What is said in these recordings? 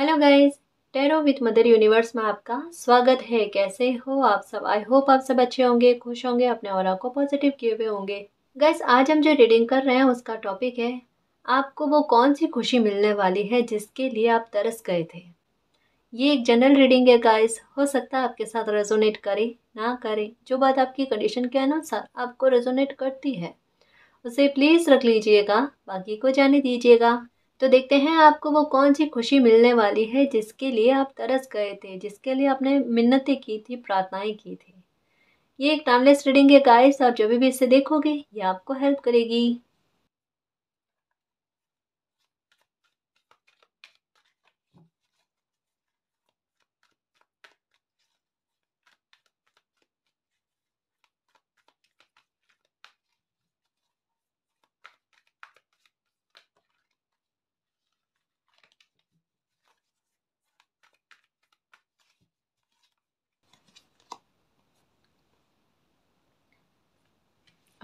Hello guys tarot with Mother Universe में आपका स्वागत है कैसे हो आप सब आई होप आप सब अच्छे होंगे खुश होंगे अपने और को पॉजिटिव किए हुए होंगे गाइस आज हम जो रीडिंग कर रहे हैं उसका टॉपिक है आपको वो कौन सी खुशी मिलने वाली है जिसके लिए आप तरस गए थे ये एक जनरल रीडिंग है गाइस हो सकता है आपके साथ रेजोनेट करे ना करे जो बात आपकी कंडीशन के अनुसार आपको रेजोनेट करती है उसे प्लीज़ रख लीजिएगा बाकी को जाने दीजिएगा तो देखते हैं आपको वो कौन सी खुशी मिलने वाली है जिसके लिए आप तरस गए थे जिसके लिए आपने मिन्नतें की थी प्रार्थनाएं की थी ये एक टाइमलेस रीडिंग है गाइस आप जब भी इसे देखोगे ये आपको हेल्प करेगी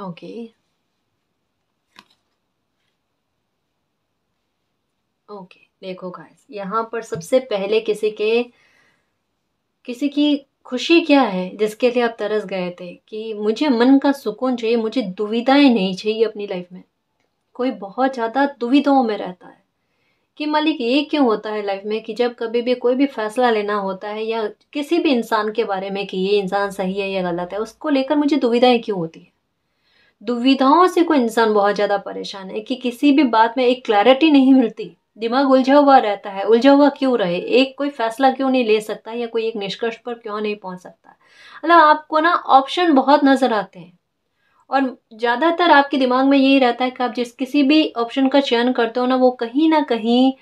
Okay. ओके देखो गाइस यहाँ पर सबसे पहले किसी के किसी की खुशी क्या है जिसके लिए आप तरस गए थे कि मुझे मन का सुकून चाहिए मुझे दुविधाएं नहीं चाहिए अपनी लाइफ में कोई बहुत ज़्यादा दुविधाओं में रहता है कि मालिक ये क्यों होता है लाइफ में कि जब कभी भी कोई भी फैसला लेना होता है या किसी भी इंसान के बारे में कि ये इंसान सही है या गलत है उसको लेकर मुझे दुविधाएं क्यों होती है दुविधाओं से कोई इंसान बहुत ज़्यादा परेशान है कि किसी भी बात में एक क्लैरिटी नहीं मिलती दिमाग उलझा हुआ रहता है उलझा हुआ क्यों रहे एक कोई फैसला क्यों नहीं ले सकता या कोई एक निष्कर्ष पर क्यों नहीं पहुंच सकता मतलब आपको ना ऑप्शन बहुत नज़र आते हैं और ज़्यादातर आपके दिमाग में यही रहता है कि आप जिस किसी भी ऑप्शन का चयन करते हो ना वो कहीं ना कहीं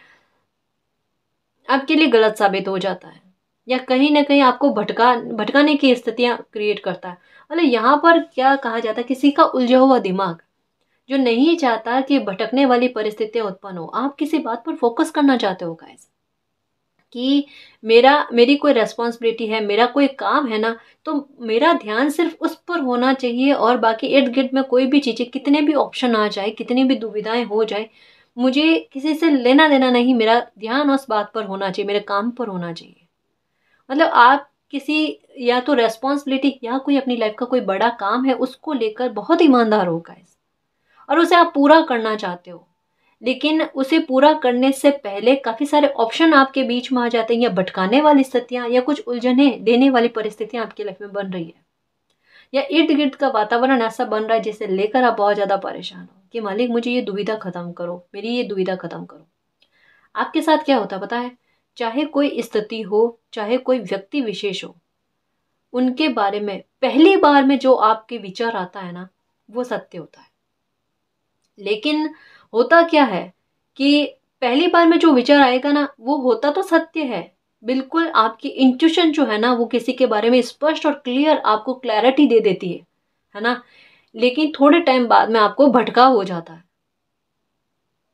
आपके लिए गलत साबित हो जाता है या कहीं ना कहीं आपको भटका भटकाने की स्थितियाँ क्रिएट करता है मतलब यहाँ पर क्या कहा जाता है किसी का उलझा हुआ दिमाग जो नहीं चाहता कि भटकने वाली परिस्थितियाँ उत्पन्न हो आप किसी बात पर फोकस करना चाहते हो गाइस कि मेरा मेरी कोई रेस्पॉन्सिबिलिटी है मेरा कोई काम है ना तो मेरा ध्यान सिर्फ उस पर होना चाहिए और बाकी इर्द गिर्द में कोई भी चीज़ें कितने भी ऑप्शन आ जाए कितनी भी दुविधाएं हो जाए मुझे किसी से लेना देना नहीं मेरा ध्यान उस बात पर होना चाहिए मेरे काम पर होना चाहिए मतलब आप किसी या तो रेस्पॉन्सिबिलिटी या कोई अपनी लाइफ का कोई बड़ा काम है उसको लेकर बहुत ईमानदार हो गाइस और उसे आप पूरा करना चाहते हो लेकिन उसे पूरा करने से पहले काफ़ी सारे ऑप्शन आपके बीच में आ जाते हैं या भटकाने वाली स्थितियाँ या कुछ उलझने देने वाली परिस्थितियाँ आपकी लाइफ में बन रही है या इर्द गिर्द का वातावरण ऐसा बन रहा है जिसे लेकर आप बहुत ज़्यादा परेशान हो कि मालिक मुझे ये दुविधा ख़त्म करो मेरी ये दुविधा ख़त्म करो आपके साथ क्या होता पता है चाहे कोई स्थिति हो चाहे कोई व्यक्ति विशेष हो उनके बारे में पहली बार में जो आपके विचार आता है ना वो सत्य होता है लेकिन होता क्या है कि पहली बार में जो विचार आएगा ना वो होता तो सत्य है बिल्कुल आपकी इंट्यूशन जो है ना वो किसी के बारे में स्पष्ट और क्लियर आपको क्लैरिटी दे देती है है ना लेकिन थोड़े टाइम बाद में आपको भटकाव हो जाता है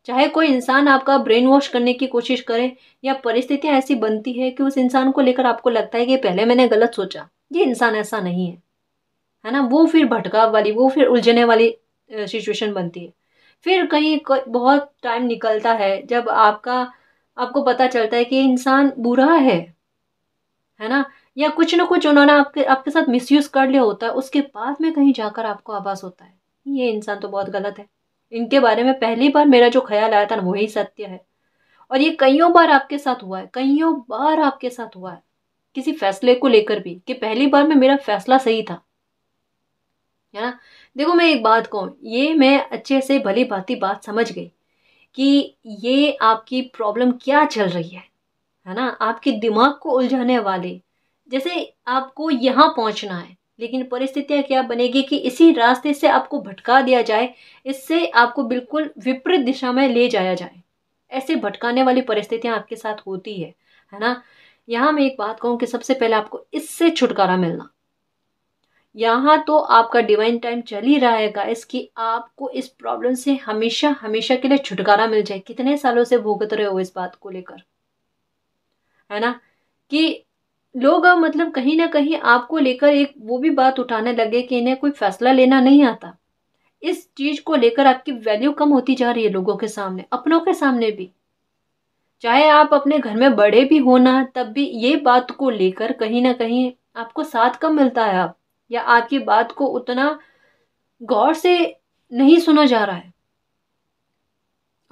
चाहे कोई इंसान आपका ब्रेन वॉश करने की कोशिश करे या परिस्थितियाँ ऐसी बनती है कि उस इंसान को लेकर आपको लगता है कि पहले मैंने गलत सोचा ये इंसान ऐसा नहीं है है ना वो फिर भटकाव वाली वो फिर उलझने वाली सिचुएशन बनती है फिर कहीं बहुत टाइम निकलता है जब आपका आपको पता चलता है कि इंसान बुरा है है ना या कुछ ना कुछ उन्होंने आपके आपके साथ मिसयूज़ कर लिया होता है उसके बाद में कहीं जाकर आपको आभास होता है ये इंसान तो बहुत गलत है इनके बारे में पहली बार मेरा जो ख्याल आया था ना वही सत्य है और ये कईयों बार आपके साथ हुआ है कईयों बार आपके साथ हुआ है किसी फैसले को लेकर भी कि पहली बार में मेरा फैसला सही था है ना देखो मैं एक बात कहूँ ये मैं अच्छे से भली भांति बात समझ गई कि ये आपकी प्रॉब्लम क्या चल रही है है ना आपके दिमाग को उलझाने वाले जैसे आपको यहाँ पहुँचना है लेकिन परिस्थितियां क्या बनेगी कि इसी रास्ते से आपको भटका दिया जाए इससे आपको बिल्कुल विपरीत दिशा में ले जाया जाए ऐसे भटकाने वाली परिस्थितियां आपके साथ होती है है ना यहां मैं एक बात कहूं कि सबसे पहले आपको इससे छुटकारा मिलना यहां तो आपका डिवाइन टाइम चल ही रहा है गाइस कि आपको इस प्रॉब्लम से हमेशा हमेशा के लिए छुटकारा मिल जाए कितने सालों से भुगत रहे हो इस बात को लेकर है ना कि लोग अब मतलब कहीं ना कहीं आपको लेकर एक वो भी बात उठाने लगे कि इन्हें कोई फैसला लेना नहीं आता इस चीज़ को लेकर आपकी वैल्यू कम होती जा रही है लोगों के सामने अपनों के सामने भी चाहे आप अपने घर में बड़े भी हो ना तब भी ये बात को लेकर कहीं ना कहीं आपको साथ कम मिलता है आप या आपकी बात को उतना गौर से नहीं सुना जा रहा है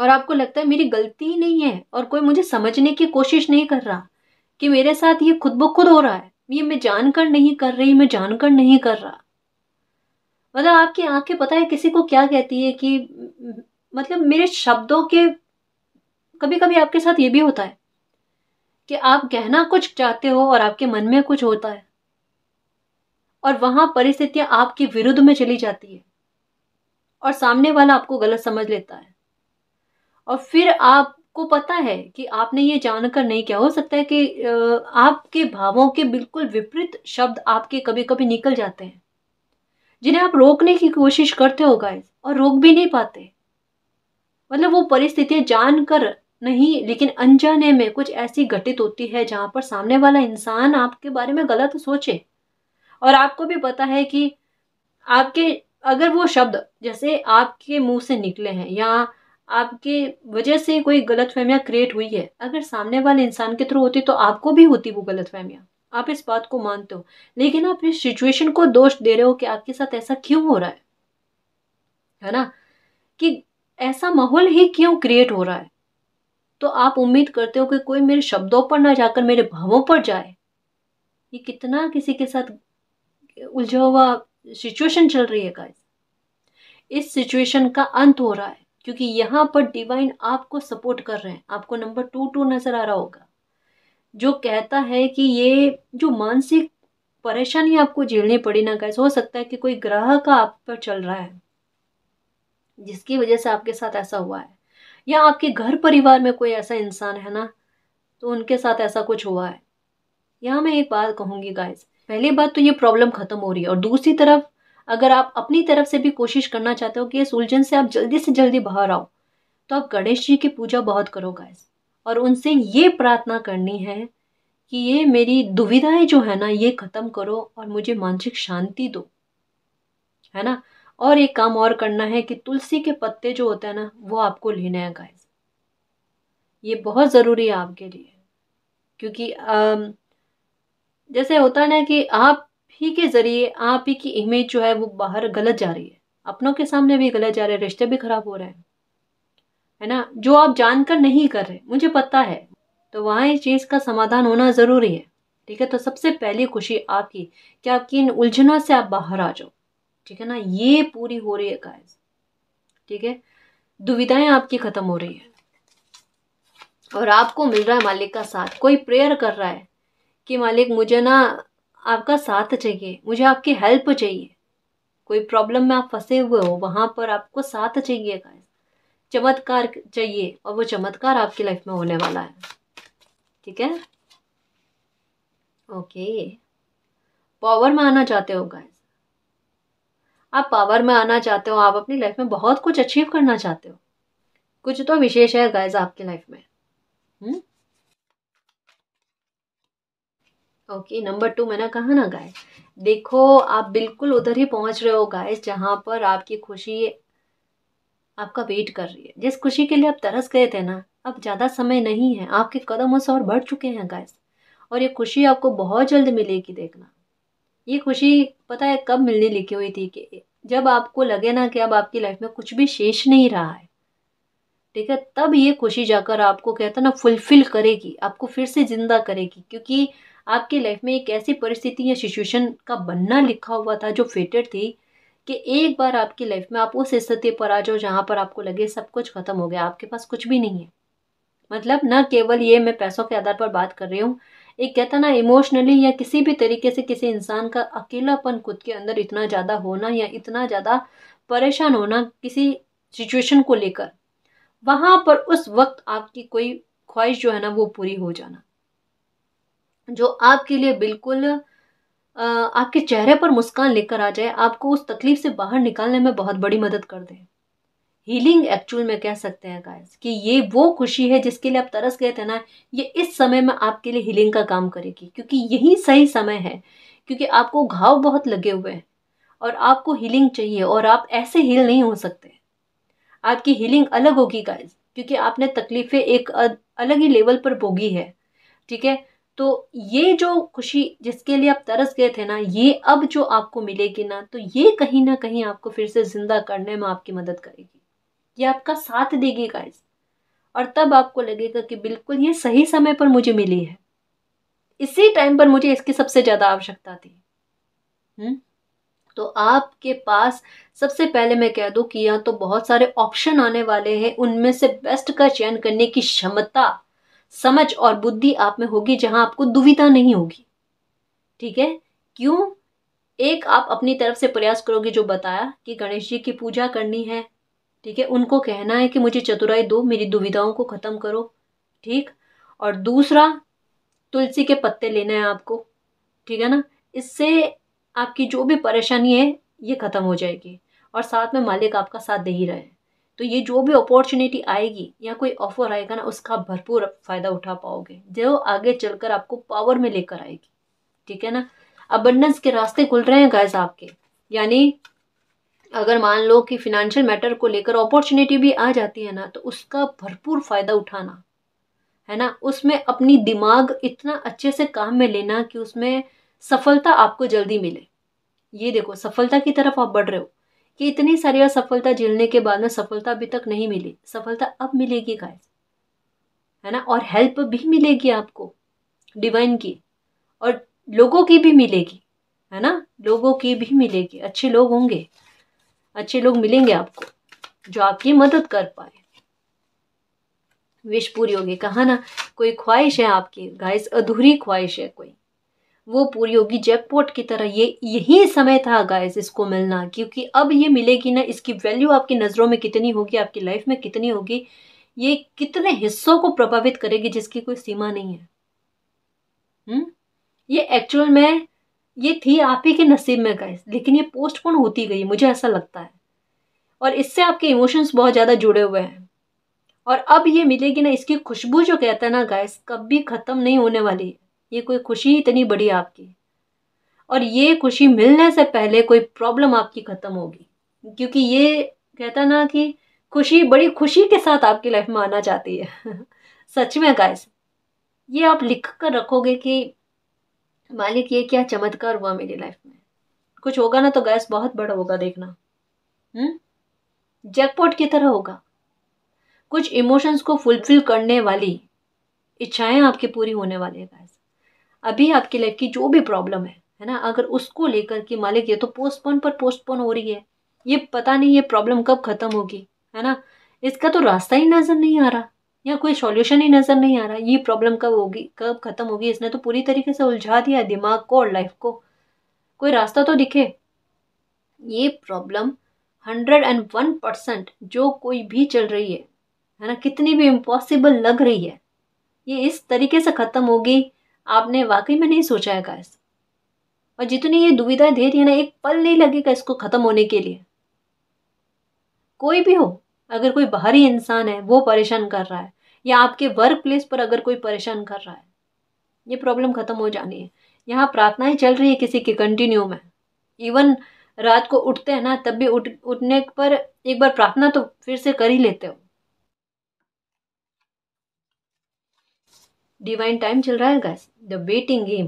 और आपको लगता है मेरी गलती ही नहीं है और कोई मुझे समझने की कोशिश नहीं कर रहा कि मेरे साथ ये खुद ब खुद हो रहा है ये मैं जानकर नहीं कर रही मैं जानकर नहीं कर रहा मतलब आपकी आंखें पता है किसी को क्या कहती है कि मतलब मेरे शब्दों के कभी कभी आपके साथ ये भी होता है कि आप कहना कुछ चाहते हो और आपके मन में कुछ होता है और वहां परिस्थितियां आपके विरुद्ध में चली जाती है और सामने वाला आपको गलत समझ लेता है और फिर आप को पता है कि आपने ये जानकर नहीं किया हो सकता है कि आपके भावों के बिल्कुल विपरीत शब्द आपके कभी कभी निकल जाते हैं जिन्हें आप रोकने की कोशिश करते हो गाइस और रोक भी नहीं पाते मतलब वो परिस्थितियां जानकर नहीं लेकिन अनजाने में कुछ ऐसी घटित होती है जहां पर सामने वाला इंसान आपके बारे में गलत सोचे और आपको भी पता है कि आपके अगर वो शब्द जैसे आपके मुंह से निकले हैं या आपके वजह से कोई गलत फहमियाँ क्रिएट हुई है अगर सामने वाले इंसान के थ्रू होती तो आपको भी होती वो गलत फहमियाँ आप इस बात को मानते हो लेकिन आप इस सिचुएशन को दोष दे रहे हो कि आपके साथ ऐसा क्यों हो रहा है है ना कि ऐसा माहौल ही क्यों क्रिएट हो रहा है तो आप उम्मीद करते हो कि कोई मेरे शब्दों पर ना जाकर मेरे भावों पर जाए ये कितना किसी के साथ उलझा हुआ सिचुएशन चल रही है गाइस इस सिचुएशन का अंत हो रहा है क्योंकि यहाँ पर डिवाइन आपको सपोर्ट कर रहे हैं आपको नंबर टू टू नज़र आ रहा होगा जो कहता है कि ये जो मानसिक परेशानी आपको झेलनी पड़ी ना कैसे हो सकता है कि कोई ग्रह का आप पर चल रहा है जिसकी वजह से आपके साथ ऐसा हुआ है या आपके घर परिवार में कोई ऐसा इंसान है ना तो उनके साथ ऐसा कुछ हुआ है यहाँ मैं एक बात कहूँगी गाइस पहली बात तो ये प्रॉब्लम ख़त्म हो रही है और दूसरी तरफ अगर आप अपनी तरफ से भी कोशिश करना चाहते हो कि इस उलझन से आप जल्दी से जल्दी बाहर आओ तो आप गणेश जी की पूजा बहुत करो गाइस और उनसे ये प्रार्थना करनी है कि ये मेरी दुविधाएं जो है ना ये ख़त्म करो और मुझे मानसिक शांति दो है ना और एक काम और करना है कि तुलसी के पत्ते जो होते हैं ना वो आपको लेने हैं गाइस ये बहुत ज़रूरी है आपके लिए क्योंकि आ, जैसे होता है ना कि आप ही के ज़रिए आप ही की इमेज जो है वो बाहर गलत जा रही है अपनों के सामने भी गलत जा रहे रिश्ते भी खराब हो रहे हैं है ना जो आप जानकर नहीं कर रहे मुझे पता है तो वहाँ इस चीज़ का समाधान होना ज़रूरी है ठीक है तो सबसे पहली खुशी आपकी कि आपकी इन उलझनों से आप बाहर आ जाओ ठीक है ना ये पूरी हो रही है गाइस ठीक है दुविधाएं आपकी ख़त्म हो रही है और आपको मिल रहा है मालिक का साथ कोई प्रेयर कर रहा है कि मालिक मुझे ना आपका साथ चाहिए मुझे आपकी हेल्प चाहिए कोई प्रॉब्लम में आप फंसे हुए हो वहाँ पर आपको साथ चाहिए गाइस चमत्कार चाहिए और वो चमत्कार आपकी लाइफ में होने वाला है ठीक है ओके पावर में आना चाहते हो गाइस आप पावर में आना चाहते हो आप अपनी लाइफ में बहुत कुछ अचीव करना चाहते हो कुछ तो विशेष है गाइज आपकी लाइफ में हुँ? हम्म? ओके नंबर टू मैंने कहा ना गाय देखो आप बिल्कुल उधर ही पहुंच रहे हो गाय जहाँ पर आपकी खुशी आपका वेट कर रही है जिस खुशी के लिए आप तरस गए थे ना अब ज़्यादा समय नहीं है आपके कदम उस और बढ़ चुके हैं गाय और ये खुशी आपको बहुत जल्द मिलेगी देखना ये खुशी पता है कब मिलने लिखी हुई थी कि जब आपको लगे ना कि अब आपकी लाइफ में कुछ भी शेष नहीं रहा है ठीक है तब ये खुशी जाकर आपको कहता ना फुलफिल करेगी आपको फिर से ज़िंदा करेगी क्योंकि आपकी लाइफ में एक ऐसी परिस्थिति या सिचुएशन का बनना लिखा हुआ था जो फेटेड थी कि एक बार आपकी लाइफ में आप उस स्थिति पर आ जाओ जहाँ पर आपको लगे सब कुछ ख़त्म हो गया आपके पास कुछ भी नहीं है मतलब न केवल ये मैं पैसों के आधार पर बात कर रही हूँ एक कहता ना इमोशनली या किसी भी तरीके से किसी इंसान का अकेलापन खुद के अंदर इतना ज़्यादा होना या इतना ज़्यादा परेशान होना किसी सिचुएशन को लेकर वहाँ पर उस वक्त आपकी कोई ख्वाहिश जो है ना वो पूरी हो जाना जो आपके लिए बिल्कुल आपके चेहरे पर मुस्कान लेकर आ जाए आपको उस तकलीफ से बाहर निकालने में बहुत बड़ी मदद कर दे हीलिंग एक्चुअल में कह सकते हैं गाइस कि ये वो खुशी है जिसके लिए आप तरस गए थे ना ये इस समय में आपके लिए हीलिंग का काम करेगी क्योंकि यही सही समय है क्योंकि आपको घाव बहुत लगे हुए हैं और आपको हीलिंग चाहिए और आप ऐसे हील नहीं हो सकते आपकी हीलिंग अलग होगी गाइज क्योंकि आपने तकलीफ़ें एक अलग ही लेवल पर भोगी है ठीक है तो ये जो खुशी जिसके लिए आप तरस गए थे ना ये अब जो आपको मिलेगी ना तो ये कहीं ना कहीं आपको फिर से ज़िंदा करने में आपकी मदद करेगी ये आपका साथ देगी गाइस और तब आपको लगेगा कि बिल्कुल ये सही समय पर मुझे मिली है इसी टाइम पर मुझे इसकी सबसे ज़्यादा आवश्यकता थी हुँ? हम्म? तो आपके पास सबसे पहले मैं कह दूँ कि यहाँ तो बहुत सारे ऑप्शन आने वाले हैं उनमें से बेस्ट का चयन करने की क्षमता समझ और बुद्धि आप में होगी जहां आपको दुविधा नहीं होगी ठीक है क्यों एक आप अपनी तरफ से प्रयास करोगे जो बताया कि गणेश जी की पूजा करनी है ठीक है उनको कहना है कि मुझे चतुराई दो मेरी दुविधाओं को ख़त्म करो ठीक और दूसरा तुलसी के पत्ते लेना है आपको ठीक है ना इससे आपकी जो भी परेशानी है ये ख़त्म हो जाएगी और साथ में मालिक आपका साथ दे ही रहे हैं तो ये जो भी अपॉर्चुनिटी आएगी या कोई ऑफर आएगा ना उसका भरपूर फ़ायदा उठा पाओगे जो आगे चलकर आपको पावर में लेकर आएगी ठीक है ना अबंडेंस के रास्ते खुल रहे हैं गैस आपके यानी अगर मान लो कि फिनेंशियल मैटर को लेकर अपॉर्चुनिटी भी आ जाती है ना तो उसका भरपूर फ़ायदा उठाना है ना उसमें अपनी दिमाग इतना अच्छे से काम में लेना कि उसमें सफलता आपको जल्दी मिले ये देखो सफलता की तरफ आप बढ़ रहे हो कि इतनी सारी असफलता झेलने के बाद में सफलता अभी तक नहीं मिली सफलता अब मिलेगी गाय है ना और हेल्प भी मिलेगी आपको डिवाइन की और लोगों की भी मिलेगी है ना लोगों की भी मिलेगी अच्छे लोग होंगे अच्छे लोग मिलेंगे आपको जो आपकी मदद कर पाए विश पूरी होगी कहा ना कोई ख्वाहिश है आपकी गाइस अधूरी ख्वाहिश है कोई वो पूरी होगी जैकपॉट की तरह ये यही समय था गाइस इसको मिलना क्योंकि अब ये मिलेगी ना इसकी वैल्यू आपकी नज़रों में कितनी होगी आपकी लाइफ में कितनी होगी ये कितने हिस्सों को प्रभावित करेगी जिसकी कोई सीमा नहीं है हुँ? हम्म? ये एक्चुअल में ये थी आप ही के नसीब में गाइस लेकिन ये पोस्टपोन होती गई मुझे ऐसा लगता है और इससे आपके इमोशंस बहुत ज़्यादा जुड़े हुए हैं और अब ये मिलेगी ना इसकी खुशबू जो कहता है ना गैस कभी ख़त्म नहीं होने वाली है ये कोई खुशी इतनी बड़ी आपकी और ये खुशी मिलने से पहले कोई प्रॉब्लम आपकी ख़त्म होगी क्योंकि ये कहता ना कि खुशी बड़ी खुशी के साथ आपकी लाइफ में आना चाहती है सच में गाइस ये आप लिख कर रखोगे कि मालिक ये क्या चमत्कार हुआ मेरी लाइफ में कुछ होगा ना तो गैस बहुत बड़ा होगा देखना जैकपॉट हम्म? की तरह होगा कुछ इमोशंस को फुलफिल करने वाली इच्छाएं आपकी पूरी होने वाली है गैस अभी आपकी लाइफ की जो भी प्रॉब्लम है है ना अगर उसको लेकर के मालिक ये तो पोस्टपोन पर पोस्टपोन हो रही है ये पता नहीं ये प्रॉब्लम कब ख़त्म होगी है ना इसका तो रास्ता ही नज़र नहीं आ रहा या कोई सॉल्यूशन ही नज़र नहीं आ रहा ये प्रॉब्लम कब होगी कब ख़त्म होगी इसने तो पूरी तरीके से उलझा दिया दिमाग को और लाइफ को कोई रास्ता तो दिखे ये problem hundred and one percent जो कोई भी चल रही है है ना कितनी भी इम्पॉसिबल लग रही है ये इस तरीके से ख़त्म होगी आपने वाकई में नहीं सोचा है गाइस और जितनी ये दुविधा दे रही है ना एक पल नहीं लगेगा इसको ख़त्म होने के लिए कोई भी हो अगर कोई बाहरी इंसान है वो परेशान कर रहा है या आपके वर्क प्लेस पर अगर कोई परेशान कर रहा है ये प्रॉब्लम ख़त्म हो जानी है यहाँ प्रार्थनाएं चल रही है किसी के कंटिन्यू में इवन रात को उठते हैं ना तब भी उठ उठने पर एक बार प्रार्थना तो फिर से कर ही लेते हो डिवाइन टाइम चल रहा है गैस द वेटिंग गेम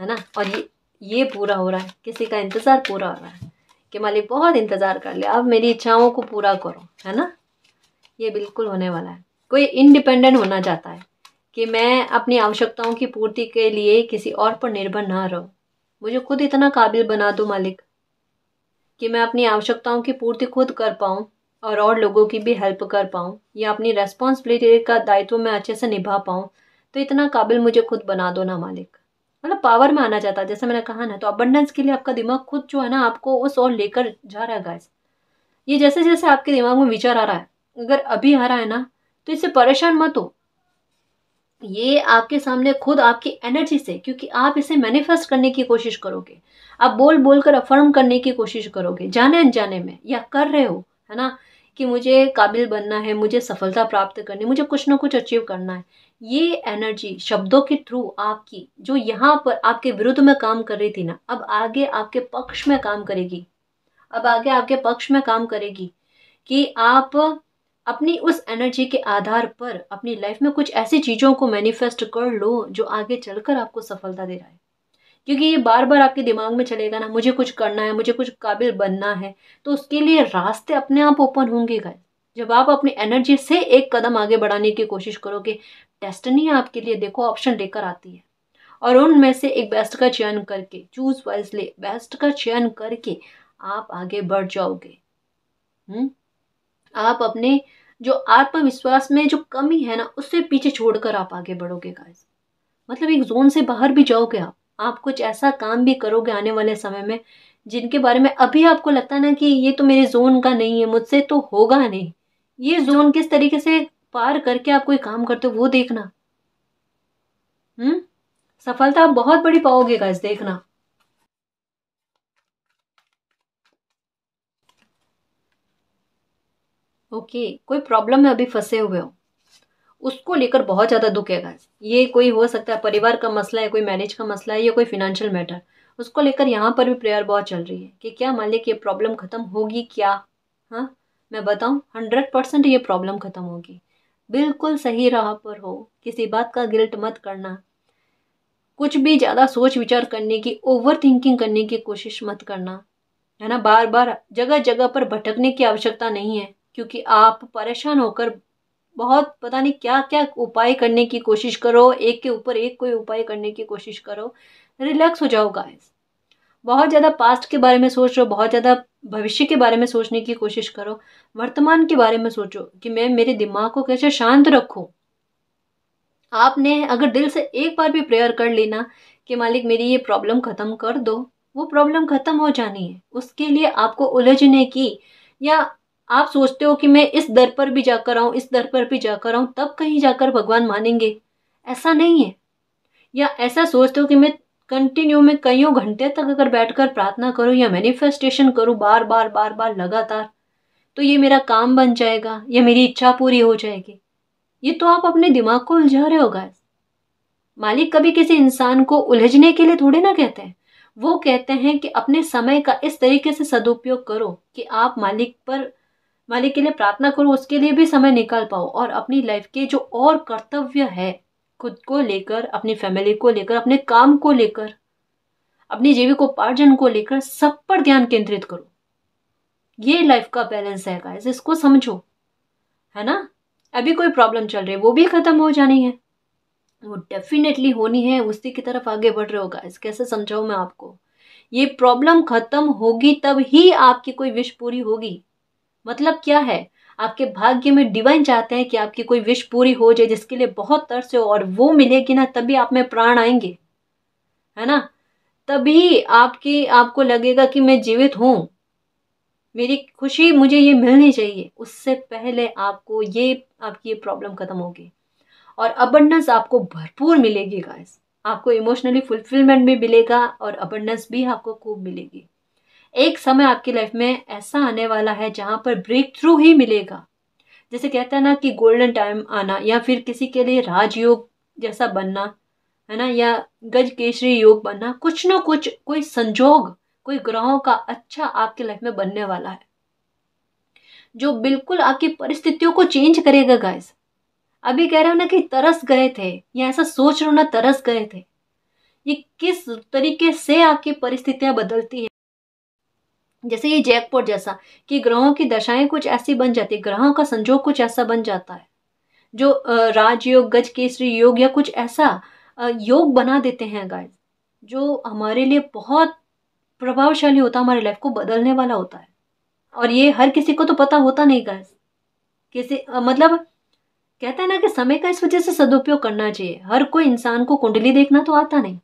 है ना और ये ये पूरा हो रहा है किसी का इंतज़ार पूरा हो रहा है कि मालिक बहुत इंतज़ार कर लिया अब मेरी इच्छाओं को पूरा करो है ना ये बिल्कुल होने वाला है कोई इंडिपेंडेंट होना चाहता है कि मैं अपनी आवश्यकताओं की पूर्ति के लिए किसी और पर निर्भर ना रहूं मुझे खुद इतना काबिल बना दो मालिक कि मैं अपनी आवश्यकताओं की पूर्ति खुद कर पाऊँ और और लोगों की भी हेल्प कर पाऊँ या अपनी रेस्पॉन्सिबिलिटी का दायित्व मैं अच्छे से निभा पाऊँ तो इतना काबिल मुझे खुद बना दो ना मालिक मतलब पावर में आना चाहता है जैसे मैंने कहा ना तो अबंडेंस के लिए आपका दिमाग खुद जो है ना आपको उस और लेकर जा रहा है गाइस ये जैसे जैसे आपके दिमाग में विचार आ रहा है अगर अभी आ रहा है ना तो इससे परेशान मत हो ये आपके सामने खुद आपकी एनर्जी से क्योंकि आप इसे मैनिफेस्ट करने की कोशिश करोगे आप बोल बोल कर अफर्म करने की कोशिश करोगे जाने अनजाने में या कर रहे हो है ना कि मुझे काबिल बनना है मुझे सफलता प्राप्त करनी मुझे कुछ ना कुछ अचीव करना है ये एनर्जी शब्दों के थ्रू आपकी जो यहाँ पर आपके विरुद्ध में काम कर रही थी ना अब आगे आपके पक्ष में काम करेगी अब आगे आपके पक्ष में काम करेगी कि आप अपनी उस एनर्जी के आधार पर अपनी लाइफ में कुछ ऐसी चीज़ों को मैनिफेस्ट कर लो जो आगे चलकर आपको सफलता दे रहा है क्योंकि ये बार बार आपके दिमाग में चलेगा ना मुझे कुछ करना है मुझे कुछ काबिल बनना है तो उसके लिए रास्ते अपने आप ओपन होंगे गाय जब आप अपनी एनर्जी से एक कदम आगे बढ़ाने की कोशिश करोगे डेस्टनी आपके लिए देखो ऑप्शन लेकर आती है और उनमें से एक बेस्ट का चयन करके चूज वाइजली बेस्ट का चयन करके आप आगे बढ़ जाओगे हुँ? हम्म? आप अपने जो आत्मविश्वास में जो कमी है ना उससे पीछे छोड़कर आप आगे बढ़ोगे गाइस मतलब एक जोन से बाहर भी जाओगे आप आप कुछ ऐसा काम भी करोगे आने वाले समय में जिनके बारे में अभी आपको लगता है ना कि ये तो मेरे जोन का नहीं है मुझसे तो होगा नहीं ये जोन किस तरीके से पार करके आप कोई काम करते हो वो देखना हम्म सफलता आप बहुत बड़ी पाओगे गाइस देखना ओके कोई प्रॉब्लम में अभी फंसे हुए हो उसको लेकर बहुत ज़्यादा दुख है गाइस ये कोई हो सकता है परिवार का मसला है कोई मैरिज का मसला है या कोई फिनेंशियल मैटर उसको लेकर यहाँ पर भी प्रेयर बहुत चल रही है कि क्या मान लिया कि प्रॉब्लम ख़त्म होगी क्या हाँ मैं बताऊँ हंड्रेड परसेंट ये प्रॉब्लम ख़त्म होगी बिल्कुल सही राह पर हो किसी बात का गिल्ट मत करना कुछ भी ज़्यादा सोच विचार करने की ओवर थिंकिंग करने की कोशिश मत करना है ना बार बार जगह जगह पर भटकने की आवश्यकता नहीं है क्योंकि आप परेशान होकर बहुत पता नहीं क्या क्या उपाय करने की कोशिश करो एक के ऊपर एक कोई उपाय करने की कोशिश करो रिलैक्स हो जाओ गाइस बहुत ज़्यादा पास्ट के बारे में सोच रहे हो बहुत ज़्यादा भविष्य के बारे में सोचने की कोशिश करो वर्तमान के बारे में सोचो कि मैं मेरे दिमाग को कैसे शांत रखूं आपने अगर दिल से एक बार भी प्रेयर कर लेना कि मालिक मेरी ये प्रॉब्लम ख़त्म कर दो वो प्रॉब्लम ख़त्म हो जानी है उसके लिए आपको उलझने की या आप सोचते हो कि मैं इस दर पर भी जाकर आऊँ इस दर पर भी जाकर आऊँ तब कहीं जाकर भगवान मानेंगे ऐसा नहीं है या ऐसा सोचते हो कि मैं कंटिन्यू में कईयों घंटे तक अगर बैठकर प्रार्थना करूँ या मैनिफेस्टेशन करूँ बार बार बार बार लगातार तो ये मेरा काम बन जाएगा या मेरी इच्छा पूरी हो जाएगी ये तो आप अपने दिमाग को उलझा रहे हो गैस मालिक कभी किसी इंसान को उलझने के लिए थोड़े ना कहते हैं वो कहते हैं कि अपने समय का इस तरीके से सदुपयोग करो कि आप मालिक पर मालिक के लिए प्रार्थना करो उसके लिए भी समय निकाल पाओ और अपनी लाइफ के जो और कर्तव्य है खुद को लेकर अपनी फैमिली को लेकर अपने काम को लेकर अपनी जीविकोपार्जन को लेकर सब पर ध्यान केंद्रित करो ये लाइफ का बैलेंस है गाइस इसको समझो है ना अभी कोई प्रॉब्लम चल रही है वो भी खत्म हो जानी है वो डेफिनेटली होनी है उसी की तरफ आगे बढ़ रहे हो गाइस कैसे समझाऊँ मैं आपको ये प्रॉब्लम खत्म होगी तब ही आपकी कोई विश पूरी होगी मतलब क्या है आपके भाग्य में डिवाइन चाहते हैं कि आपकी कोई विश पूरी हो जाए जिसके लिए बहुत तरस हो और वो मिलेगी ना तभी आप में प्राण आएंगे है ना तभी आपकी आपको लगेगा कि मैं जीवित हूँ मेरी खुशी मुझे ये मिलनी चाहिए उससे पहले आपको ये आपकी ये प्रॉब्लम ख़त्म होगी और अबंडस आपको भरपूर मिलेगी गाइस आपको इमोशनली फुलफिलमेंट भी मिलेगा और अबंडस भी आपको खूब मिलेगी एक समय आपकी लाइफ में ऐसा आने वाला है जहाँ पर ब्रेक थ्रू ही मिलेगा जैसे कहते हैं ना कि गोल्डन टाइम आना या फिर किसी के लिए राजयोग जैसा बनना है ना या गज केसरी योग बनना कुछ ना कुछ कोई संजोग कोई ग्रहों का अच्छा आपके लाइफ में बनने वाला है जो बिल्कुल आपकी परिस्थितियों को चेंज करेगा गाइस अभी कह रहे हो ना कि तरस गए थे या ऐसा सोच रहे हो ना तरस गए थे ये किस तरीके से आपकी परिस्थितियां बदलती हैं जैसे ये जैकपॉट जैसा कि ग्रहों की दशाएं कुछ ऐसी बन जाती ग्रहों का संजोग कुछ ऐसा बन जाता है जो राजयोग गज केसरी योग या कुछ ऐसा योग बना देते हैं गाय जो हमारे लिए बहुत प्रभावशाली होता है हमारे लाइफ को बदलने वाला होता है और ये हर किसी को तो पता होता नहीं गाय किसी मतलब कहते हैं ना कि समय का इस वजह से सदुपयोग करना चाहिए हर कोई इंसान को कुंडली देखना तो आता नहीं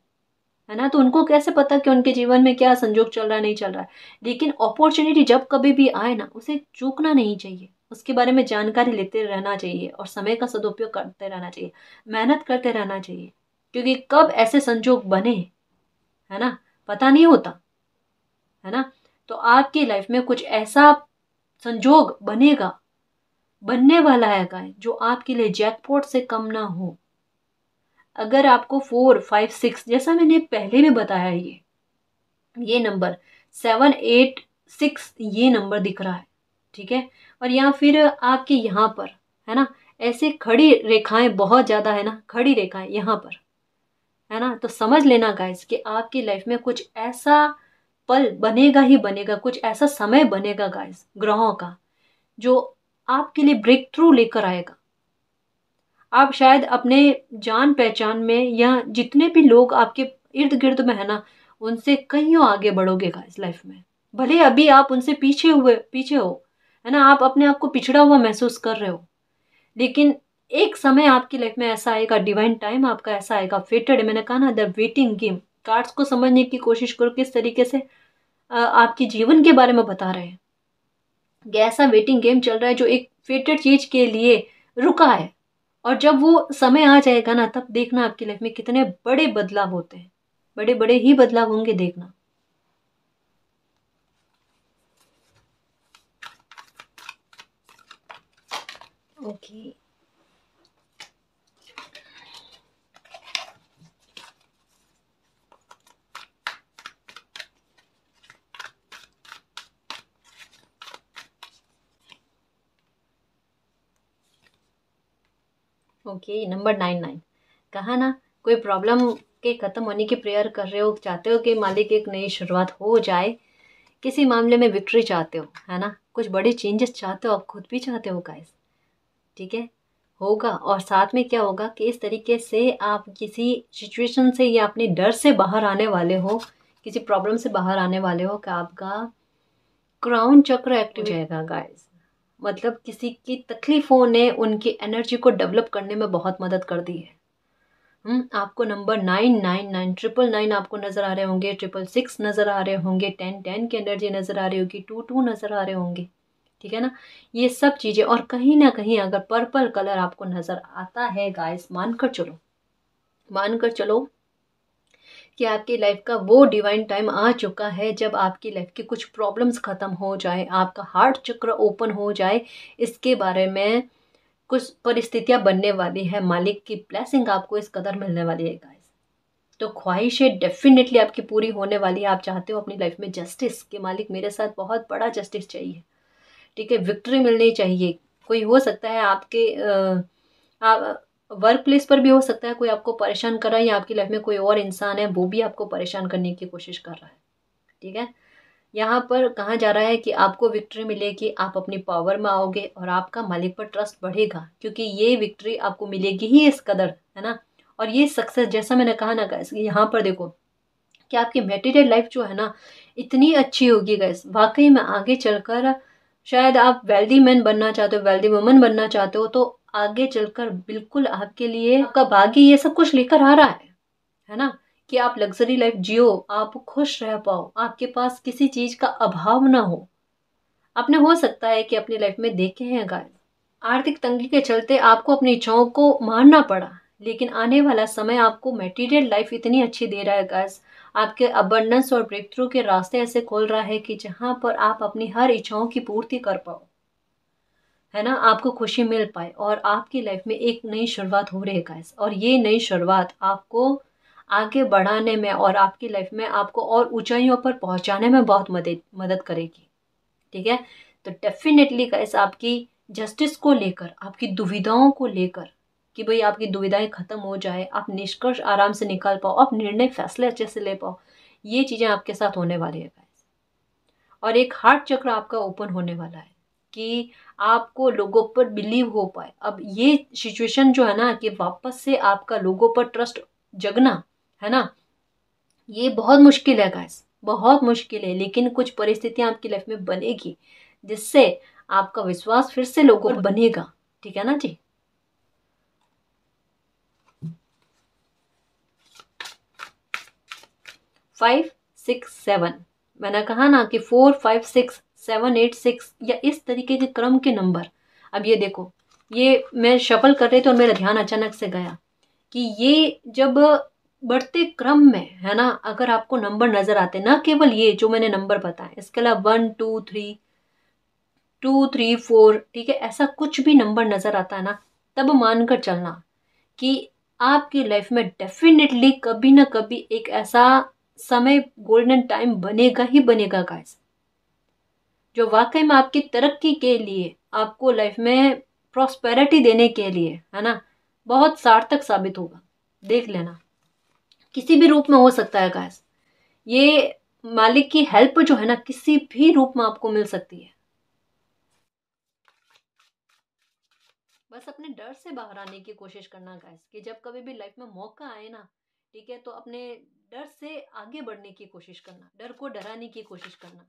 है ना तो उनको कैसे पता कि उनके जीवन में क्या संजोग चल रहा है नहीं चल रहा है लेकिन अपॉर्चुनिटी जब कभी भी आए ना उसे चूकना नहीं चाहिए उसके बारे में जानकारी लेते रहना चाहिए और समय का सदुपयोग करते रहना चाहिए मेहनत करते रहना चाहिए क्योंकि कब ऐसे संजोग बने है ना पता नहीं होता है ना तो आपकी लाइफ में कुछ ऐसा संजोग बनेगा बनने वाला है गाय जो आपके लिए जैकपॉट से कम ना हो अगर आपको फोर फाइव सिक्स जैसा मैंने पहले भी बताया ये ये नंबर सेवन एट सिक्स ये नंबर दिख रहा है ठीक है और या फिर आपके यहाँ पर है ना ऐसे खड़ी रेखाएं बहुत ज़्यादा है ना खड़ी रेखाएं यहाँ पर है ना तो समझ लेना गाइस कि आपकी लाइफ में कुछ ऐसा पल बनेगा ही बनेगा कुछ ऐसा समय बनेगा गाइस ग्रहों का जो आपके लिए ब्रेक थ्रू लेकर आएगा आप शायद अपने जान पहचान में या जितने भी लोग आपके इर्द गिर्द में है ना उनसे कहीं आगे बढ़ोगे इस लाइफ में भले अभी आप उनसे पीछे हुए पीछे हो है ना आप अपने आप को पिछड़ा हुआ महसूस कर रहे हो लेकिन एक समय आपकी लाइफ में ऐसा आएगा डिवाइन टाइम आपका ऐसा आएगा फेटेड मैंने कहा ना द वेटिंग गेम कार्ड्स को समझने की कोशिश करो किस तरीके से आपके जीवन के बारे में बता रहे हैं ऐसा वेटिंग गेम चल रहा है जो एक फेटेड चीज के लिए रुका है और जब वो समय आ जाएगा ना तब देखना आपकी लाइफ में कितने बड़े बदलाव होते हैं बड़े बड़े ही बदलाव होंगे देखना okay okay. Okay number nine nine कहा ना कोई प्रॉब्लम के ख़त्म होने की प्रेयर कर रहे हो चाहते हो कि मालिक एक नई शुरुआत हो जाए किसी मामले में विक्ट्री चाहते हो है ना कुछ बड़े चेंजेस चाहते हो आप खुद भी चाहते हो गाइस ठीक है होगा और साथ में क्या होगा कि इस तरीके से आप किसी सिचुएशन से या अपने डर से बाहर आने वाले हो किसी प्रॉब्लम से बाहर आने वाले हो कि आपका क्राउन चक्र एक्टिव जाएगा गाइस मतलब किसी की तकलीफ़ों ने उनकी एनर्जी को डेवलप करने में बहुत मदद कर दी है हम्म, आपको number nine nine nine triple nine आपको नज़र आ रहे होंगे ट्रिपल सिक्स नज़र आ रहे होंगे टेन टेन की एनर्जी नज़र आ रही होगी टू टू नज़र आ रहे होंगे ठीक है ना ये सब चीज़ें और कहीं ना कहीं अगर पर्पल कलर आपको नज़र आता है गाइस मान कर चलो मान कर चलो कि आपकी लाइफ का वो डिवाइन टाइम आ चुका है जब आपकी लाइफ की कुछ प्रॉब्लम्स ख़त्म हो जाए आपका हार्ट चक्र ओपन हो जाए इसके बारे में कुछ परिस्थितियाँ बनने वाली है मालिक की ब्लैसिंग आपको इस कदर मिलने वाली है गाइस तो ख्वाहिशें डेफिनेटली आपकी पूरी होने वाली है आप चाहते हो अपनी लाइफ में जस्टिस के मालिक मेरे साथ बहुत बड़ा जस्टिस चाहिए ठीक है विक्ट्री मिलनी चाहिए कोई हो सकता है आपके आ, आ, वर्क प्लेस पर भी हो सकता है कोई आपको परेशान कर रहा है या आपकी लाइफ में कोई और इंसान है वो भी आपको परेशान करने की कोशिश कर रहा है ठीक है यहाँ पर कहा जा रहा है कि आपको विक्ट्री मिलेगी आप अपनी पावर में आओगे और आपका मालिक पर ट्रस्ट बढ़ेगा क्योंकि ये विक्ट्री आपको मिलेगी ही इस कदर है ना और ये सक्सेस जैसा मैंने कहा ना गैस यहाँ पर देखो कि आपकी मेटेरियल लाइफ जो है ना इतनी अच्छी होगी गैस वाकई में आगे चलकर शायद आप वेल्दी मैन बनना चाहते हो वेल्दी वुमन बनना चाहते हो तो आगे चलकर बिल्कुल आपके लिए आपका भाग्य ये सब कुछ लेकर आ रहा है है ना कि आप लग्जरी लाइफ जियो आप खुश रह पाओ आपके पास किसी चीज का अभाव ना हो आपने हो सकता है कि अपनी लाइफ में देखे हैं गाय आर्थिक तंगी के चलते आपको अपनी इच्छाओं को मारना पड़ा लेकिन आने वाला समय आपको मटेरियल लाइफ इतनी अच्छी दे रहा है गैस आपके अबंडेंस और ब्रेक थ्रू के रास्ते ऐसे खोल रहा है कि जहाँ पर आप अपनी हर इच्छाओं की पूर्ति कर पाओ है ना आपको खुशी मिल पाए और आपकी लाइफ में एक नई शुरुआत हो रही है गाइस और ये नई शुरुआत आपको आगे बढ़ाने में और आपकी लाइफ में आपको और ऊंचाइयों पर पहुंचाने में बहुत मदद मदद करेगी ठीक है तो डेफिनेटली गाइस आपकी जस्टिस को लेकर आपकी दुविधाओं को लेकर कि भाई आपकी दुविधाएं ख़त्म हो जाए आप निष्कर्ष आराम से निकाल पाओ आप निर्णय फैसले अच्छे से ले पाओ ये चीज़ें आपके साथ होने वाली है गाइस और एक हार्ट चक्र आपका ओपन होने वाला है कि आपको लोगों पर बिलीव हो पाए अब ये सिचुएशन जो है ना कि वापस से आपका लोगों पर ट्रस्ट जगना है ना ये बहुत मुश्किल है गाइस बहुत मुश्किल है लेकिन कुछ परिस्थितियां आपकी लाइफ में बनेगी जिससे आपका विश्वास फिर से लोगों पर बनेगा ठीक है ना जी फाइव सिक्स सेवन मैंने कहा ना कि four five six seven eight six या इस तरीके के क्रम के नंबर अब ये देखो ये मैं शफल कर रही थी और मेरा ध्यान अचानक से गया कि ये जब बढ़ते क्रम में है ना अगर आपको नंबर नज़र आते ना केवल ये जो मैंने नंबर बताए इसके अलावा one two three two three four ठीक है ऐसा कुछ भी नंबर नज़र आता है ना तब मानकर चलना कि आपकी लाइफ में डेफिनेटली कभी ना कभी एक ऐसा समय गोल्डन टाइम बनेगा ही बनेगा गाइस जो वाकई में आपकी तरक्की के लिए आपको लाइफ में प्रॉस्पेरिटी देने के लिए है ना बहुत सार्थक साबित होगा देख लेना किसी भी रूप में हो सकता है गैस ये मालिक की हेल्प जो है ना किसी भी रूप में आपको मिल सकती है बस अपने डर से बाहर आने की कोशिश करना गैस कि जब कभी भी लाइफ में मौका आए ना ठीक है तो अपने डर से आगे बढ़ने की कोशिश करना डर को डराने की कोशिश करना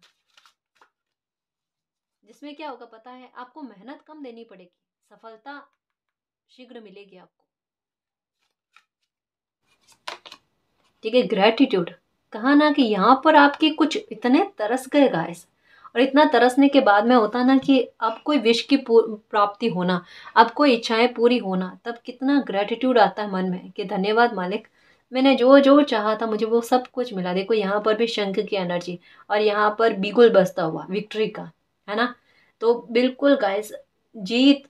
जिसमें क्या होगा पता है आपको मेहनत कम देनी पड़ेगी सफलता शीघ्र मिलेगी आपको ठीक है ग्रेटिट्यूड कहा ना कि यहाँ पर आपके कुछ इतने तरस गए गाइस और इतना तरसने के बाद में होता ना कि अब कोई विश की प्राप्ति होना अब कोई इच्छाएं पूरी होना तब कितना ग्रेटिट्यूड आता है मन में कि धन्यवाद मालिक मैंने जो जो चाहा था मुझे वो सब कुछ मिला देखो यहाँ पर भी शंख की एनर्जी और यहाँ पर बिगुल बसता हुआ विक्ट्री का है ना तो बिल्कुल गाइस जीत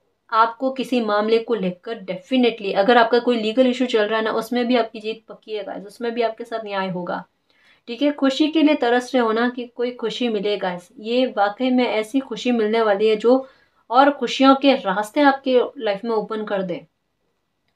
आपको किसी मामले को लेकर डेफिनेटली अगर आपका कोई लीगल इशू चल रहा है ना उसमें भी आपकी जीत पक्की है गाइस उसमें भी आपके साथ न्याय होगा ठीक है खुशी के लिए तरस रहे होना कि कोई खुशी मिले गाइस ये वाकई में ऐसी खुशी मिलने वाली है जो और खुशियों के रास्ते आपके लाइफ में ओपन कर दे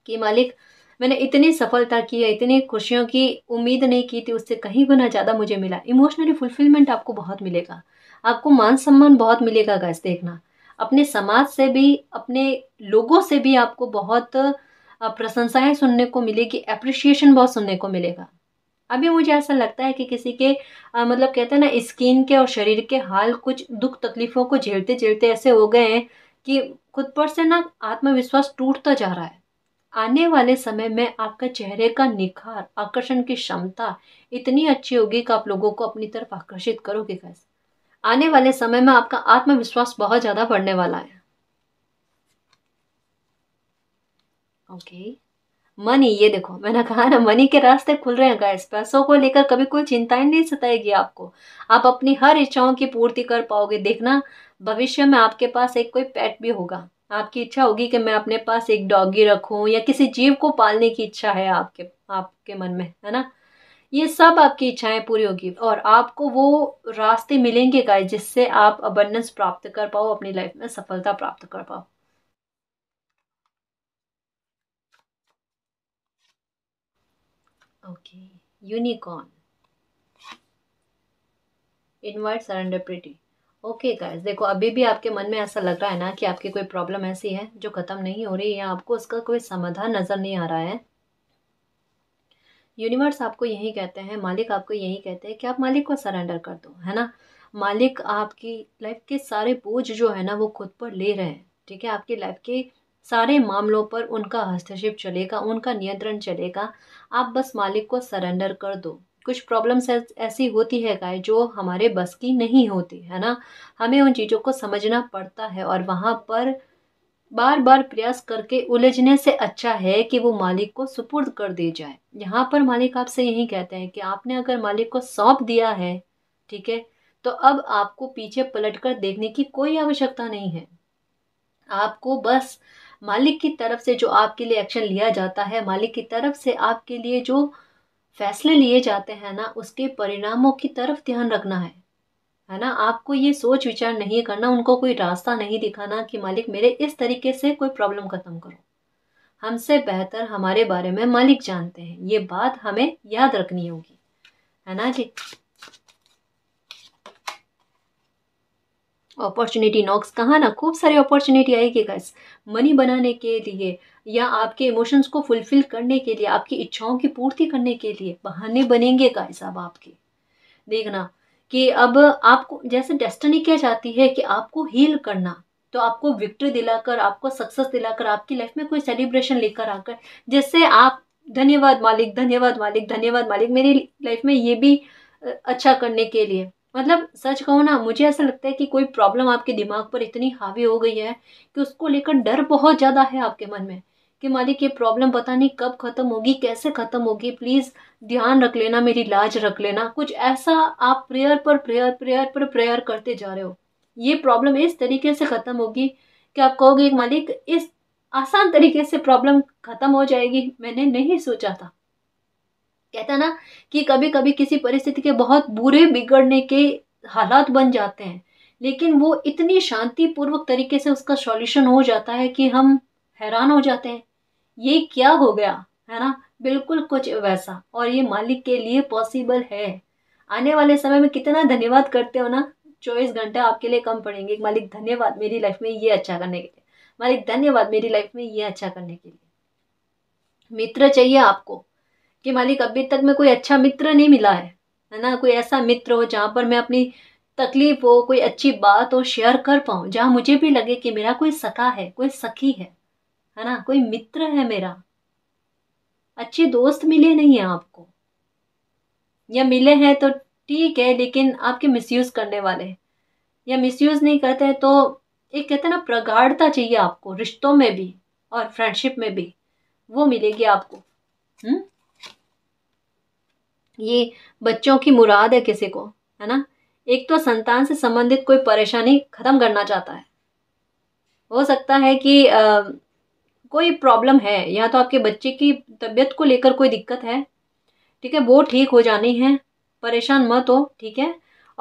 कि मालिक मैंने इतनी सफलता की है इतनी खुशियों की उम्मीद नहीं की थी उससे कहीं गुना ज़्यादा मुझे मिला इमोशनली फुलफिलमेंट आपको बहुत मिलेगा आपको मान सम्मान बहुत मिलेगा गैस देखना अपने समाज से भी अपने लोगों से भी आपको बहुत प्रशंसाएं सुनने को मिलेगी अप्रिशिएशन बहुत सुनने को मिलेगा अभी मुझे ऐसा लगता है कि किसी के आ, मतलब कहते हैं ना स्किन के और शरीर के हाल कुछ दुख तकलीफ़ों को झेलते झेलते ऐसे हो गए हैं कि खुद पर से ना आत्मविश्वास टूटता जा रहा है आने वाले समय में आपका चेहरे का निखार आकर्षण की क्षमता इतनी अच्छी होगी कि आप लोगों को अपनी तरफ आकर्षित करोगे कैसे आने वाले समय में आपका आत्मविश्वास बहुत ज़्यादा बढ़ने वाला है ओके okay. मनी ये देखो मैंने कहा ना मनी के रास्ते खुल रहे हैं गैस पैसों को लेकर कभी कोई चिंताएं नहीं सताएगी आपको आप अपनी हर इच्छाओं की पूर्ति कर पाओगे देखना भविष्य में आपके पास एक कोई पेट भी होगा आपकी इच्छा होगी कि मैं अपने पास एक डॉगी रखूं या किसी जीव को पालने की इच्छा है आपके आपके मन में है ना ये सब आपकी इच्छाएं पूरी होगी और आपको वो रास्ते मिलेंगे गाय जिससे आप अबंडेंस प्राप्त कर पाओ अपनी लाइफ में सफलता प्राप्त कर पाओ okay unicorn invite surrender pretty okay okay guys देखो अभी भी आपके मन में ऐसा लग रहा है ना कि आपकी कोई प्रॉब्लम ऐसी है जो ख़त्म नहीं हो रही है आपको उसका कोई समाधान नज़र नहीं आ रहा है यूनिवर्स आपको यही कहते हैं मालिक आपको यही कहते हैं कि आप मालिक को सरेंडर कर दो है ना मालिक आपकी लाइफ के सारे बोझ जो है ना वो खुद पर ले रहे हैं ठीक है आपकी लाइफ के सारे मामलों पर उनका हस्तक्षेप चलेगा उनका नियंत्रण चलेगा आप बस मालिक को सरेंडर कर दो कुछ प्रॉब्लम्स ऐसी होती है गाय जो हमारे बस की नहीं होती है ना हमें उन चीज़ों को समझना पड़ता है और वहाँ पर बार बार प्रयास करके उलझने से अच्छा है कि वो मालिक को सुपुर्द कर दी जाए यहाँ पर मालिक आपसे यही कहते हैं कि आपने अगर मालिक को सौंप दिया है ठीक है तो अब आपको पीछे पलट कर देखने की कोई आवश्यकता नहीं है आपको बस मालिक की तरफ से जो आपके लिए एक्शन लिया जाता है मालिक की तरफ से आपके लिए जो फैसले लिए जाते हैं ना उसके परिणामों की तरफ ध्यान रखना है है ना आपको ये सोच विचार नहीं करना उनको कोई रास्ता नहीं दिखाना कि मालिक मेरे इस तरीके से कोई प्रॉब्लम ख़त्म करो हमसे बेहतर हमारे बारे में मालिक जानते हैं ये बात हमें याद रखनी होगी है ना जी अपॉर्चुनिटी नॉक्स कहाँ ना खूब सारी अपॉर्चुनिटी आएगी गैस मनी बनाने के लिए या आपके इमोशंस को फुलफिल करने के लिए आपकी इच्छाओं की पूर्ति करने के लिए बहाने बनेंगे गाय साहब आपके देखना कि अब आपको जैसे डेस्टनी क्या चाहती है कि आपको हील करना तो आपको विक्ट्री दिलाकर आपको सक्सेस दिलाकर आपकी लाइफ में कोई सेलिब्रेशन लेकर आकर जिससे आप धन्यवाद मालिक धन्यवाद मालिक धन्यवाद मालिक मेरी लाइफ में ये भी अच्छा करने के लिए मतलब सच कहो ना मुझे ऐसा लगता है कि कोई प्रॉब्लम आपके दिमाग पर इतनी हावी हो गई है कि उसको लेकर डर बहुत ज़्यादा है आपके मन में कि मालिक ये प्रॉब्लम पता नहीं कब ख़त्म होगी कैसे ख़त्म होगी प्लीज़ ध्यान रख लेना मेरी लाज रख लेना कुछ ऐसा आप प्रेयर पर प्रेयर प्रेयर पर प्रेयर करते जा रहे हो ये प्रॉब्लम इस तरीके से ख़त्म होगी कि आप कहोगे मालिक इस आसान तरीके से प्रॉब्लम ख़त्म हो जाएगी मैंने नहीं सोचा था कहता ना कि कभी कभी किसी परिस्थिति के बहुत बुरे बिगड़ने के हालात बन जाते हैं लेकिन वो इतनी शांतिपूर्वक तरीके से उसका सॉल्यूशन हो जाता है कि हम हैरान हो जाते हैं ये क्या हो गया है ना बिल्कुल कुछ वैसा और ये मालिक के लिए पॉसिबल है आने वाले समय में कितना धन्यवाद करते हो ना चौबीस घंटे आपके लिए कम पड़ेंगे मालिक धन्यवाद मेरी लाइफ में ये अच्छा करने के लिए मालिक धन्यवाद मेरी लाइफ में ये अच्छा करने के लिए मित्र चाहिए आपको कि मालिक अभी तक मैं कोई अच्छा मित्र नहीं मिला है है ना कोई ऐसा मित्र हो जहाँ पर मैं अपनी तकलीफ हो कोई अच्छी बात हो शेयर कर पाऊँ जहाँ मुझे भी लगे कि मेरा कोई सका है कोई सखी है है ना कोई मित्र है मेरा अच्छे दोस्त मिले नहीं हैं आपको या मिले हैं तो ठीक है लेकिन आपके मिसयूज़ करने वाले या मिसयूज़ नहीं करते हैं तो एक कहते हैं ना प्रगाढ़ता चाहिए आपको रिश्तों में भी और फ्रेंडशिप में भी वो मिलेगी आपको हम्म ये बच्चों की मुराद है किसी को है ना एक तो संतान से संबंधित कोई परेशानी खत्म करना चाहता है हो सकता है कि आ, कोई प्रॉब्लम है या तो आपके बच्चे की तबीयत को लेकर कोई दिक्कत है ठीक है वो ठीक हो जानी है परेशान मत हो ठीक है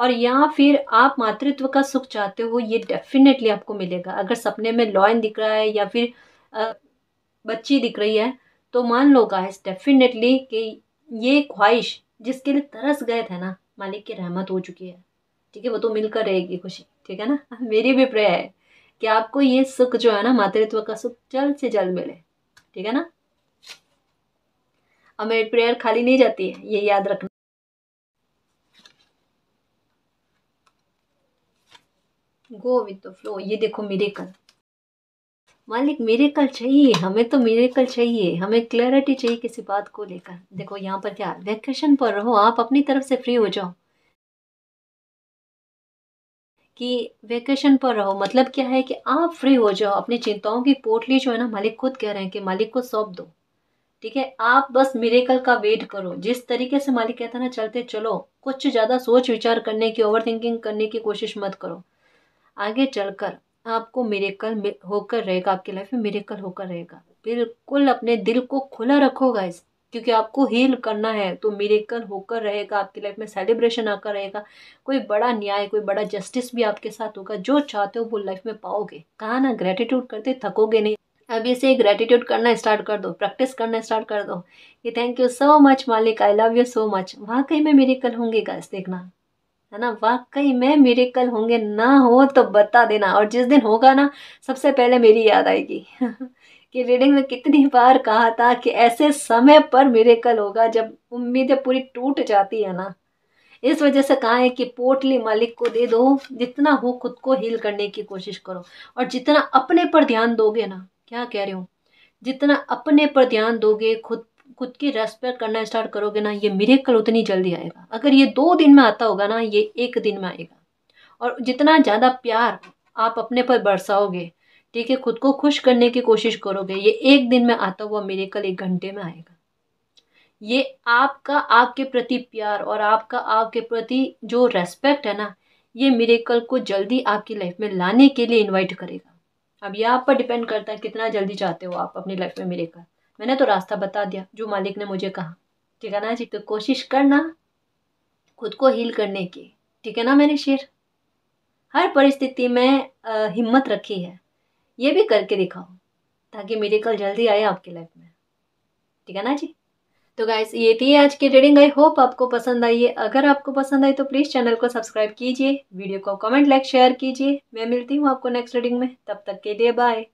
और या फिर आप मातृत्व का सुख चाहते हो ये डेफिनेटली आपको मिलेगा अगर सपने में लॉयन दिख रहा है या फिर बच्ची दिख रही है तो मान लो गाइस डेफिनेटली कि ये ख्वाहिश जिसके लिए तरस गए थे ना मालिक की रहमत हो चुकी है ठीक है वो तो मिलकर रहेगी खुशी ठीक है ना मेरी भी प्रेयर है कि आपको ये सुख जो है ना मातृत्व का सुख जल्द से जल्द मिले ठीक है ना अब मेरी प्रेयर खाली नहीं जाती है ये याद रखना गो विथ द तो फ्लो ये देखो मेरेकल मालिक मेरेकल चाहिए हमें तो मेरेकल चाहिए हमें क्लैरिटी चाहिए किसी बात को लेकर देखो यहाँ पर क्या वैकेशन पर रहो आप अपनी तरफ से फ्री हो जाओ कि वेकेशन पर रहो मतलब क्या है कि आप फ्री हो जाओ अपनी चिंताओं की पोटली जो है ना मालिक खुद कह रहे हैं कि मालिक को सौंप दो ठीक है आप बस मेरेकल का वेट करो जिस तरीके से मालिक कहता है ना चलते चलो कुछ ज़्यादा सोच विचार करने की ओवर थिंकिंग करने की कोशिश मत करो आगे चलकर आपको मेरेकल होकर रहेगा आपकी लाइफ में मेरेकल होकर रहेगा बिल्कुल अपने दिल को खुला रखो गाइस क्योंकि आपको हील करना है तो मेरेकल होकर रहेगा आपकी लाइफ में सेलिब्रेशन आकर रहेगा कोई बड़ा न्याय कोई बड़ा जस्टिस भी आपके साथ होगा जो चाहते हो वो लाइफ में पाओगे कहा ना ग्रेटिट्यूड करते थकोगे नहीं अभी से ग्रेटिट्यूड करना स्टार्ट कर दो प्रैक्टिस करना स्टार्ट कर दो ये थैंक यू सो मच मालिक I love you so much वाकई में मेरे कल होंगे गाइस देखना है ना वाकई में मेरे कल होंगे ना हो तो बता देना और जिस दिन होगा ना सबसे पहले मेरी याद आएगी कि रीडिंग में कितनी बार कहा था कि ऐसे समय पर मेरेकल होगा जब उम्मीदें पूरी टूट जाती है ना इस वजह से कहा है कि पोटली मालिक को दे दो जितना हो खुद को हील करने की कोशिश करो और जितना अपने पर ध्यान दोगे ना क्या कह रही हूँ जितना अपने पर ध्यान दोगे खुद खुद की रेस्पेक्ट करना स्टार्ट करोगे ना ये मेरे कल उतनी जल्दी आएगा अगर ये दो दिन में आता होगा ना ये एक दिन में आएगा और जितना ज़्यादा प्यार आप अपने पर बरसाओगे ठीक है खुद को खुश करने की कोशिश करोगे ये एक दिन में आता हुआ मेरेकल एक घंटे में आएगा ये आपका आपके प्रति प्यार और आपका आपके प्रति जो रेस्पेक्ट है ना ये मेरेकल को जल्दी आपकी लाइफ में लाने के लिए इनवाइट करेगा अब यह आप पर डिपेंड करता है कितना जल्दी चाहते हो आप अपनी लाइफ में मेरेकल मैंने तो रास्ता बता दिया जो मालिक ने मुझे कहा ठीक है ना जी तो कोशिश करना खुद को हील करने की ठीक है ना मेरे शेर हर परिस्थिति में हिम्मत रखी है ये भी करके दिखाओ ताकि मेरे कल जल्दी आए आपके लाइफ में ठीक है ना जी तो गाइस ये थी आज की रीडिंग आई होप आपको पसंद आई है अगर आपको पसंद आई तो प्लीज़ चैनल को सब्सक्राइब कीजिए वीडियो को कमेंट लाइक शेयर कीजिए मैं मिलती हूँ आपको नेक्स्ट रीडिंग में तब तक के लिए बाय